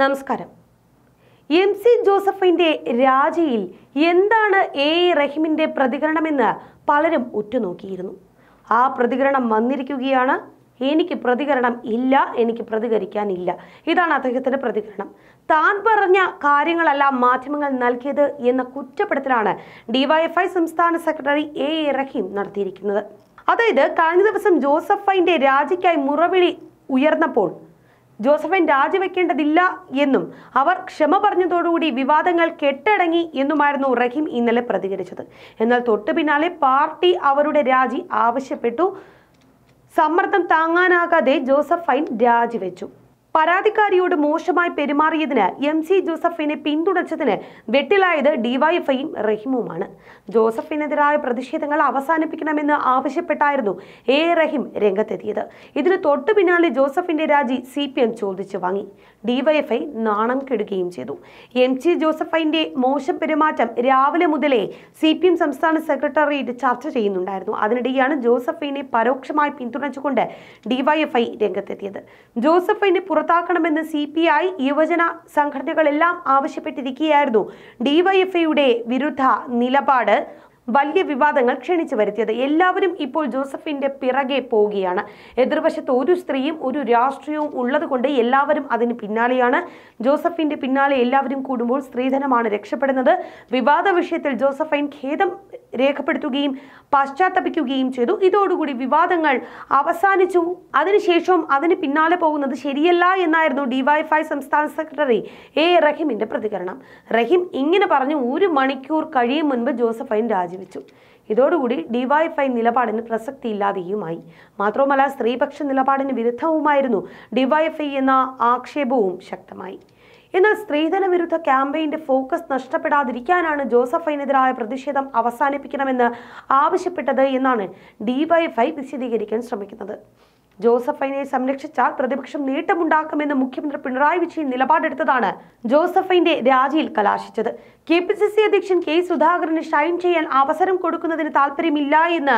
നമസ്കാരം M C ജോസഫിന്റെ രാജിയിൽ എന്താണ് എ എ റഹീമിന്റെ പ്രതികരണമെന്ന് പലരും ഉറ്റുനോക്കിയിരുന്നു ആ പ്രതികരണം വന്നിരിക്കുകയാണ് എനിക്ക് പ്രതികരണം ഇല്ല എനിക്ക് പ്രതികരിക്കാനില്ല ഇതാണ് അദ്ദേഹത്തിൻ്റെ പ്രതികരണം താൻ പറഞ്ഞ കാര്യങ്ങളെല്ലാം മാധ്യമങ്ങൾ നൽകിയത് എന്ന കുറ്റപ്പെടുത്തലാണ് ഡിവൈഎഫ്ഐ സംസ്ഥാന സെക്രട്ടറി എ എ റഹീം നടത്തിയിരിക്കുന്നത് അതായത് കഴിഞ്ഞ ദിവസം ജോസഫൈൻ്റെ രാജിക്കായി മുറവിളി ഉയർന്നപ്പോൾ ജോസഫൻ രാജിവെക്കേണ്ടതില്ല എന്നും അവർ ക്ഷമ പറഞ്ഞതോടുകൂടി വിവാദങ്ങൾ കെട്ടടങ്ങി എന്നുമായിരുന്നു റഹീം ഇന്നലെ പ്രതികരിച്ചത് എന്നാൽ തൊട്ടു പിന്നാലെ പാർട്ടി അവരുടെ രാജി ആവശ്യപ്പെട്ടു സമ്മർദ്ദം താങ്ങാനാകാതെ ജോസഫൈൻ രാജിവെച്ചു പരാതിക്കാരിയോട് മോശമായി പെരുമാറിയതിന് എം സി ജോസഫിനെ പിന്തുണച്ചതിന് വെട്ടിലായത് ഡിവൈഎഫ്ഐയും റഹീമുമാണ് ജോസഫിനെതിരായ പ്രതിഷേധങ്ങൾ അവസാനിപ്പിക്കണമെന്ന് ആവശ്യപ്പെട്ടായിരുന്നു എ റഹീം രംഗത്തെത്തിയത് ഇതിന് തൊട്ടു പിന്നാലെ ജോസഫിന്റെ രാജി സി പി എം ചോദിച്ചു വാങ്ങി ഡിവൈഎഫ്ഐ നാണം കെടുകയും ചെയ്തു എം സി ജോസഫിന്റെ മോശം പെരുമാറ്റം രാവിലെ മുതലേ സി പി എം സംസ്ഥാന സെക്രട്ടേറിയറ്റ് ചർച്ച ചെയ്യുന്നുണ്ടായിരുന്നു അതിനിടെയാണ് ജോസഫിനെ പരോക്ഷമായി പിന്തുണച്ചുകൊണ്ട് ഡിവൈഎഫ്ഐ രംഗത്തെത്തിയത് ജോസഫിനെ പുറത്ത് പുറത്താക്കണമെന്ന് സി പി ഐ യുവജന സംഘടനകളെല്ലാം ആവശ്യപ്പെട്ടിരിക്കുകയായിരുന്നു ഡിവൈഎഫ്ഐയുടെ വിരുദ്ധ നിലപാട് വലിയ വിവാദങ്ങൾ ക്ഷണിച്ചു വരുത്തിയത് എല്ലാവരും ഇപ്പോൾ ജോസഫിന്റെ പിറകെ പോവുകയാണ് എതിർവശത്ത് ഒരു സ്ത്രീയും ഒരു രാഷ്ട്രീയവും ഉള്ളതുകൊണ്ട് എല്ലാവരും അതിന് പിന്നാലെയാണ് ജോസഫിന്റെ പിന്നാലെ എല്ലാവരും കൂടുമ്പോൾ സ്ത്രീധനമാണ് രക്ഷപ്പെടുന്നത് വിവാദ വിഷയത്തിൽ ജോസഫൈൻ ഖേദം രേഖപ്പെടുത്തുകയും പശ്ചാത്തപിക്കുകയും ചെയ്തു ഇതോടുകൂടി വിവാദങ്ങൾ അവസാനിച്ചു അതിനുശേഷവും അതിന് പിന്നാലെ പോകുന്നത് ശരിയല്ല എന്നായിരുന്നു ഡിവൈഫൈ സംസ്ഥാന സെക്രട്ടറി എ റഹിമിന്റെ പ്രതികരണം റഹിം ഇങ്ങനെ പറഞ്ഞു ഒരു മണിക്കൂർ കഴിയും മുൻപ് ജോസഫൈൻ രാജി രാജിവെച്ചു ഇതോടുകൂടി ഡിവൈഎഫ്ഐ നിലപാടിന് പ്രസക്തിയില്ലാതെയുമായി മാത്രവുമല്ല സ്ത്രീപക്ഷ നിലപാടിന് വിരുദ്ധവുമായിരുന്നു ഡിവൈഎഫ്ഐ എന്ന ആക്ഷേപവും ശക്തമായി എന്നാൽ സ്ത്രീധന വിരുദ്ധ ക്യാമ്പയിന്റെ ഫോക്കസ് നഷ്ടപ്പെടാതിരിക്കാനാണ് ജോസഫൈനെതിരായ പ്രതിഷേധം അവസാനിപ്പിക്കണമെന്ന് ആവശ്യപ്പെട്ടത് എന്നാണ് ഡിവൈഎഫ്ഐ വിശദീകരിക്കാൻ ശ്രമിക്കുന്നത് ജോസഫൈനെ സംരക്ഷിച്ചാൽ പ്രതിപക്ഷം നേട്ടമുണ്ടാക്കുമെന്ന് മുഖ്യമന്ത്രി പിണറായി വിജയൻ നിലപാടെടുത്തതാണ് ജോസഫൈന്റെ രാജിയിൽ കലാശിച്ചത് കെ പി സി സി അധ്യക്ഷൻ കെ സുധാകരന് ഷൈൻ ചെയ്യാൻ അവസരം കൊടുക്കുന്നതിന് താല്പര്യമില്ല എന്ന്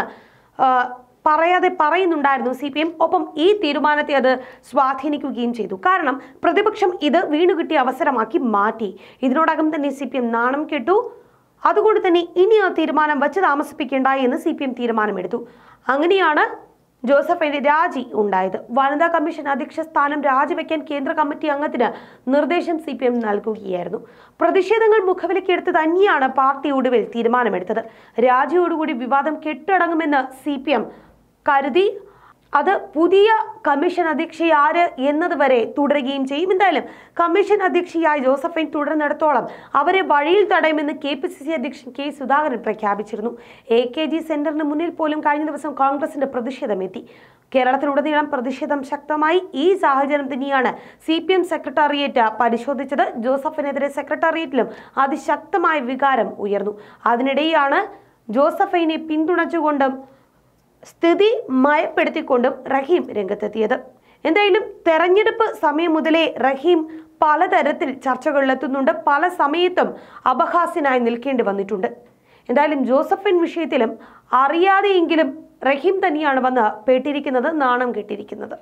പറയാതെ പറയുന്നുണ്ടായിരുന്നു സി പി എം ഒപ്പം ഈ തീരുമാനത്തെ അത് സ്വാധീനിക്കുകയും ചെയ്തു കാരണം പ്രതിപക്ഷം ഇത് വീണുകിട്ടിയ അവസരമാക്കി മാറ്റി ഇതിനോടകം തന്നെ സി പി എം നാണം കെട്ടു അതുകൊണ്ട് തന്നെ ഇനി ആ തീരുമാനം വച്ച് താമസിപ്പിക്കേണ്ട എന്ന് സി പി എം തീരുമാനമെടുത്തു അങ്ങനെയാണ് ജോസഫിന്റെ രാജി ഉണ്ടായത് വനിതാ കമ്മീഷൻ അധ്യക്ഷ സ്ഥാനം രാജിവെക്കാൻ കേന്ദ്ര കമ്മിറ്റി അംഗത്തിന് നിർദ്ദേശം സി നൽകുകയായിരുന്നു പ്രതിഷേധങ്ങൾ മുഖവിലക്കെടുത്ത് തന്നെയാണ് പാർട്ടി ഒടുവിൽ തീരുമാനമെടുത്തത് രാജിയോടുകൂടി വിവാദം കെട്ടടങ്ങുമെന്ന് സി കരുതി അത് പുതിയ കമ്മീഷൻ അധ്യക്ഷയാര് എന്നതുവരെ തുടരുകയും ചെയ്യും എന്തായാലും കമ്മീഷൻ അധ്യക്ഷയായി ജോസഫൈൻ തുടർന്നിടത്തോളം അവരെ വഴിയിൽ തടയുമെന്ന് കെ പി സി സി അധ്യക്ഷൻ കെ സുധാകരൻ പ്രഖ്യാപിച്ചിരുന്നു എ കെ ജി സെന്ററിന് മുന്നിൽ പോലും കഴിഞ്ഞ ദിവസം കോൺഗ്രസിന്റെ പ്രതിഷേധമെത്തി കേരളത്തിലുടനീളം പ്രതിഷേധം ശക്തമായി ഈ സാഹചര്യം തന്നെയാണ് സി പി എം സെക്രട്ടേറിയറ്റ് പരിശോധിച്ചത് ജോസഫിനെതിരെ സെക്രട്ടേറിയറ്റിലും അതിശക്തമായ വികാരം ഉയർന്നു അതിനിടെയാണ് ജോസഫൈനെ പിന്തുണച്ചുകൊണ്ടും സ്ഥിതി മയപ്പെടുത്തിക്കൊണ്ടും റഹീം രംഗത്തെത്തിയത് എന്തായാലും തെരഞ്ഞെടുപ്പ് സമയം മുതലേ റഹീം പലതരത്തിൽ ചർച്ചകളിലെത്തുന്നുണ്ട് പല സമയത്തും അപഹാസ്യനായി നിൽക്കേണ്ടി വന്നിട്ടുണ്ട് എന്തായാലും ജോസഫിൻ വിഷയത്തിലും അറിയാതെയെങ്കിലും റഹീം തന്നെയാണ് വന്ന് പേട്ടിരിക്കുന്നത് നാണം കെട്ടിയിരിക്കുന്നത്